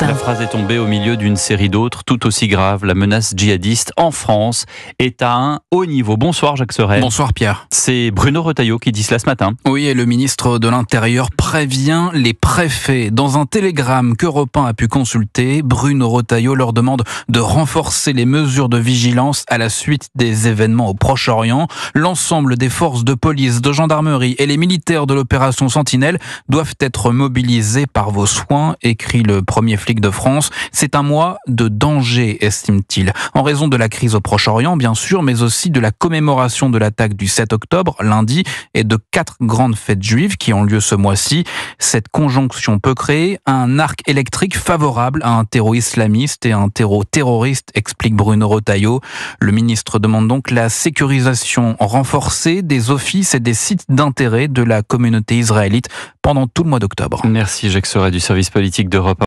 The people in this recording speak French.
La phrase est tombée au milieu d'une série d'autres tout aussi graves. La menace djihadiste en France est à un haut niveau. Bonsoir Jacques Serret. Bonsoir Pierre. C'est Bruno Retailleau qui dit cela ce matin. Oui, et le ministre de l'Intérieur prévient les préfets. Dans un télégramme que Repin a pu consulter, Bruno Retailleau leur demande de renforcer les mesures de vigilance à la suite des événements au Proche-Orient. L'ensemble des forces de police, de gendarmerie et les militaires de l'opération Sentinelle doivent être mobilisés par vos soins, écrit le premier premier flic de France. C'est un mois de danger, estime-t-il, en raison de la crise au Proche-Orient, bien sûr, mais aussi de la commémoration de l'attaque du 7 octobre, lundi, et de quatre grandes fêtes juives qui ont lieu ce mois-ci. Cette conjonction peut créer un arc électrique favorable à un terreau islamiste et un terreau terroriste, explique Bruno Rotaillot. Le ministre demande donc la sécurisation renforcée des offices et des sites d'intérêt de la communauté israélite pendant tout le mois d'octobre. Merci Jacques du service politique d'Europe.